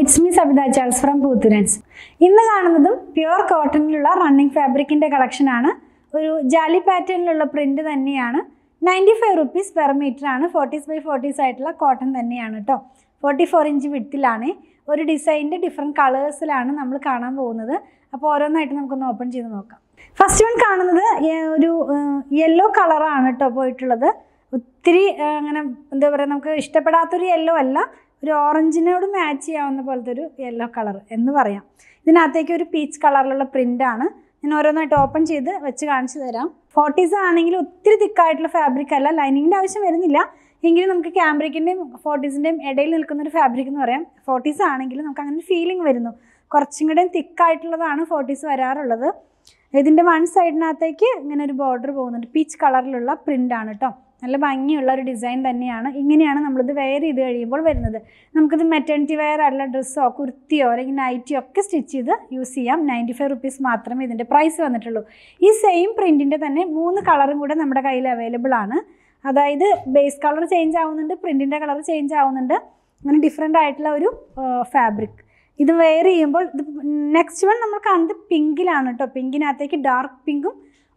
it's me Sabitha Charles from പൂത്തുരൻസ് ഇന്ന് കാണുന്നതും പ്യുവർ കോട്ടണിലുള്ള റണ്ണിങ് ഫാബ്രിക്കിൻ്റെ കളക്ഷനാണ് ഒരു ജാലി പാറ്റേണിലുള്ള പ്രിന്റ് തന്നെയാണ് ninety five rupees per meter ആണ് ഫോർട്ടീസ് ബൈ ഫോർട്ടീസ് ആയിട്ടുള്ള കോട്ടൺ തന്നെയാണ് കേട്ടോ ഫോർട്ടി ഫോർ ഇഞ്ച് വിട്ടിലാണ് ഒരു ഡിസൈനിൻ്റെ ഡിഫറെൻറ്റ് കളേഴ്സിലാണ് നമ്മൾ കാണാൻ പോകുന്നത് അപ്പോൾ ഓരോന്നായിട്ട് നമുക്കൊന്ന് ഓപ്പൺ ചെയ്ത് നോക്കാം ഫസ്റ്റ് വൺ കാണുന്നത് ഒരു യെല്ലോ കളറാണ് കേട്ടോ പോയിട്ടുള്ളത് ഒത്തിരി അങ്ങനെ എന്താ പറയുക നമുക്ക് ഇഷ്ടപ്പെടാത്തൊരു യെല്ലോ അല്ല ഒരു ഓറഞ്ചിനോട് മാച്ച് ചെയ്യാവുന്ന പോലത്തെ ഒരു യെല്ലോ കളർ എന്ന് പറയാം ഇതിനകത്തേക്ക് ഒരു പീച്ച് കളറിലുള്ള പ്രിൻ്റാണ് ഞാൻ ഓരോന്നായിട്ട് ഓപ്പൺ ചെയ്ത് വെച്ച് കാണിച്ചു തരാം ഫോർട്ടീസ് ആണെങ്കിൽ ഒത്തിരി തിക്കായിട്ടുള്ള ഫാബ്രിക് അല്ല ലൈനിങ്ങിൻ്റെ ആവശ്യം വരുന്നില്ല എങ്കിലും നമുക്ക് ക്യാമ്പ്രിക്കിൻ്റെയും ഫോർട്ടീസിൻ്റെയും ഇടയിൽ നിൽക്കുന്ന ഒരു ഫാബ്രിക് എന്ന് പറയാം ഫോർട്ടീസ് ആണെങ്കിൽ നമുക്ക് അങ്ങനെ ഒരു ഫീലിംഗ് വരുന്നു കുറച്ചും കൂടെ തിക്കായിട്ടുള്ളതാണ് ഫോർട്ടീസ് വരാറുള്ളത് ഇതിൻ്റെ വൺ സൈഡിനകത്തേക്ക് ഇങ്ങനെ ഒരു ബോർഡർ പോകുന്നുണ്ട് പീച്ച് കളറിലുള്ള പ്രിൻ്റാണ് കേട്ടോ നല്ല ഭംഗിയുള്ള ഒരു ഡിസൈൻ തന്നെയാണ് ഇങ്ങനെയാണ് നമ്മളിത് വെയർ ചെയ്ത് കഴിയുമ്പോൾ വരുന്നത് നമുക്കിത് മെറ്റേണിറ്റി വെയർ അല്ല ഡ്രസ്സോ കുർത്തിയോ അല്ലെങ്കിൽ നൈറ്റിയോ ഒക്കെ സ്റ്റിച്ച് ചെയ്ത് യൂസ് ചെയ്യാം നയൻറ്റി ഫൈവ് റുപ്പീസ് മാത്രമേ ഇതിൻ്റെ പ്രൈസ് വന്നിട്ടുള്ളൂ ഈ സെയിം പ്രിൻറ്റിൻ്റെ തന്നെ മൂന്ന് കളറും കൂടെ നമ്മുടെ കയ്യിൽ അവൈലബിൾ ആണ് അതായത് ബേസ് കളർ ചേഞ്ച് ആവുന്നുണ്ട് പ്രിൻറ്റിൻ്റെ കളർ ചേഞ്ച് ആവുന്നുണ്ട് അങ്ങനെ ഡിഫറെൻ്റ് ആയിട്ടുള്ള ഒരു ഫാബ്രിക് ഇത് വെയർ ചെയ്യുമ്പോൾ ഇത് നെക്സ്റ്റ് വൺ നമ്മൾ കാണുന്നത് പിങ്കിലാണ് കേട്ടോ പിങ്കിനകത്തേക്ക് ഡാർക്ക് പിങ്കും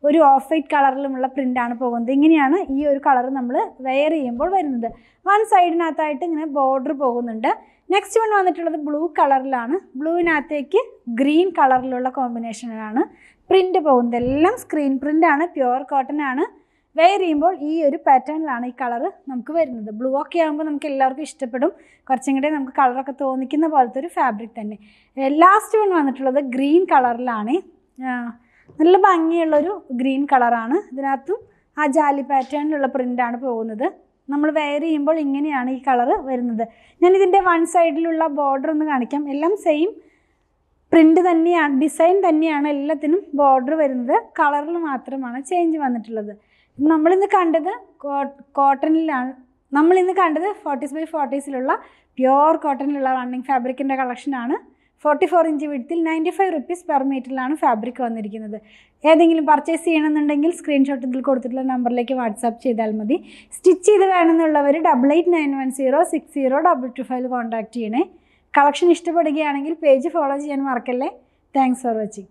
ഒരു ഓഫ് വൈറ്റ് കളറിലുമുള്ള പ്രിൻ്റാണ് പോകുന്നത് ഇങ്ങനെയാണ് ഈ ഒരു കളർ നമ്മൾ വെയർ ചെയ്യുമ്പോൾ വരുന്നത് വൺ സൈഡിനകത്തായിട്ട് ഇങ്ങനെ ബോർഡർ പോകുന്നുണ്ട് നെക്സ്റ്റ് വൺ വന്നിട്ടുള്ളത് ബ്ലൂ കളറിലാണ് ബ്ലൂവിനകത്തേക്ക് ഗ്രീൻ കളറിലുള്ള കോമ്പിനേഷനിലാണ് പ്രിൻ്റ് പോകുന്നത് എല്ലാം സ്ക്രീൻ പ്രിൻ്റാണ് പ്യുവർ കോട്ടൺ ആണ് വെയർ ചെയ്യുമ്പോൾ ഈ ഒരു പാറ്റേണിലാണ് ഈ കളർ നമുക്ക് വരുന്നത് ബ്ലൂ ഒക്കെ ആകുമ്പോൾ നമുക്ക് എല്ലാവർക്കും ഇഷ്ടപ്പെടും കുറച്ചും കൂടെ നമുക്ക് കളറൊക്കെ തോന്നിക്കുന്ന പോലത്തെ ഒരു ഫാബ്രിക് തന്നെ ലാസ്റ്റ് വൺ വന്നിട്ടുള്ളത് ഗ്രീൻ കളറിലാണ് നല്ല ഭംഗിയുള്ളൊരു ഗ്രീൻ കളറാണ് ഇതിനകത്തും ആ ജാലി പാറ്റേണിലുള്ള പ്രിൻ്റാണ് പോകുന്നത് നമ്മൾ വെയർ ചെയ്യുമ്പോൾ ഇങ്ങനെയാണ് ഈ കളറ് വരുന്നത് ഞാൻ ഇതിൻ്റെ വൺ സൈഡിലുള്ള ബോർഡർ ഒന്ന് കാണിക്കാം എല്ലാം സെയിം പ്രിൻ്റ് തന്നെയാണ് ഡിസൈൻ തന്നെയാണ് എല്ലാത്തിനും ബോർഡർ വരുന്നത് കളറിൽ മാത്രമാണ് ചേഞ്ച് വന്നിട്ടുള്ളത് നമ്മളിന്ന് കണ്ടത് കോട്ടണിലാണ് നമ്മളിന്ന് കണ്ടത് ഫോർട്ടീസ് ബൈ ഫോർട്ടീസിലുള്ള പ്യുവർ കോട്ടണിലുള്ള റണ്ണിങ് ഫാബ്രിക്കിൻ്റെ കളക്ഷനാണ് ഫോർട്ടി ഫോർ ഇഞ്ച് വിടത്തിൽ നയൻറ്റി ഫൈവ് റുപ്പീസ് പെർ മീറ്ററിലാണ് ഫാബ്രിക് വന്നിരിക്കുന്നത് ഏതെങ്കിലും പർച്ചേസ് ചെയ്യണമെന്നുണ്ടെങ്കിൽ സ്ക്രീൻഷോട്ട് ഇതിൽ കൊടുത്തിട്ടുള്ള നമ്പറിലേക്ക് വാട്സാപ്പ് ചെയ്താൽ മതി സ്റ്റിച്ച് ചെയ്ത് വേണമെന്നുള്ളവർ double eight nine one zero six zero double two five contact ചെയ്യണേ കളക്ഷൻ ഇഷ്ടപ്പെടുകയാണെങ്കിൽ പേജ് ഫോളോ ചെയ്യാൻ മറക്കല്ലേ താങ്ക്സ് ഫോർ വാച്ചിങ്